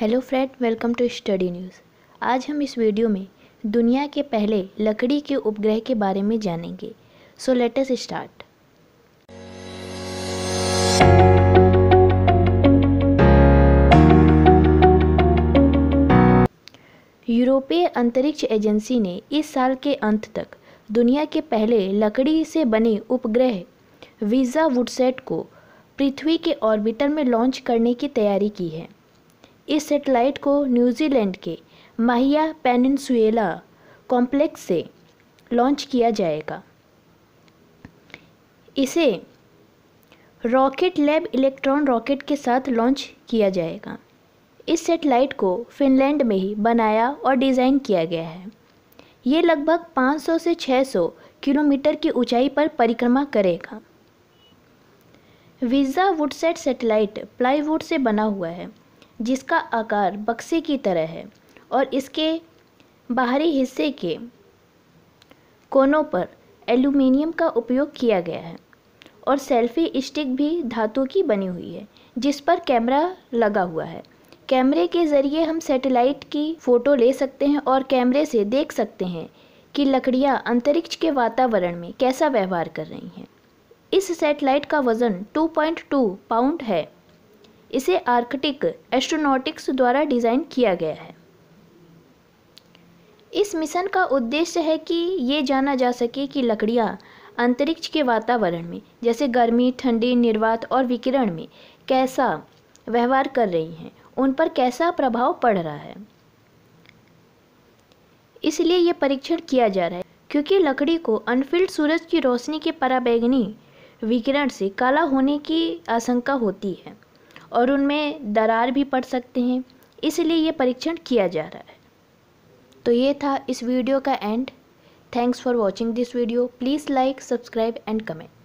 hello friend welcome to study news आज हम इस वीडियो में दुनिया के पहले लकड़ी के उपग्रह के बारे में जानेंगे सो लेट अस स्टार्ट यूरोपीय अंतरिक्ष एजेंसी ने इस साल के अंत तक दुनिया के पहले लकड़ी से बने उपग्रह वीज़ा वुडसेट को पृथ्वी के ऑर्बिटर में लॉन्च करने की तैयारी की है इस सेटेलाइट को न्यूजीलैंड के माहिया पेनिनसुएला कॉम्प्लेक्स से लॉन्च किया जाएगा इसे रॉकेट लैब इलेक्ट्रॉन रॉकेट के साथ लॉन्च किया जाएगा इस सेटेलाइट को फिनलैंड में ही बनाया और डिज़ाइन किया गया है ये लगभग 500 से 600 किलोमीटर की ऊंचाई पर परिक्रमा करेगा वीज़ा वुडसेट सेटेलाइट प्लाईवुड से बना हुआ है जिसका आकार बक्से की तरह है और इसके बाहरी हिस्से के कोनों पर एल्यूमिनियम का उपयोग किया गया है और सेल्फी स्टिक भी धातु की बनी हुई है जिस पर कैमरा लगा हुआ है कैमरे के ज़रिए हम सैटेलाइट की फ़ोटो ले सकते हैं और कैमरे से देख सकते हैं कि लकड़ियाँ अंतरिक्ष के वातावरण में कैसा व्यवहार कर रही हैं इस सैटेलाइट का वज़न 2.2 पाउंड है इसे आर्कटिक एस्ट्रोनॉटिक्स द्वारा डिज़ाइन किया गया है इस मिशन का उद्देश्य है कि ये जाना जा सके कि लकड़ियाँ अंतरिक्ष के वातावरण में जैसे गर्मी ठंडी निर्वात और विकिरण में कैसा व्यवहार कर रही हैं उन पर कैसा प्रभाव पड़ रहा है इसलिए ये परीक्षण किया जा रहा है क्योंकि लकड़ी को अनफिल्ड सूरज की रोशनी के पराबैगनी विकिरण से काला होने की आशंका होती है और उनमें दरार भी पड़ सकते हैं इसलिए ये परीक्षण किया जा रहा है तो ये था इस वीडियो का end thanks for watching this video please like subscribe and comment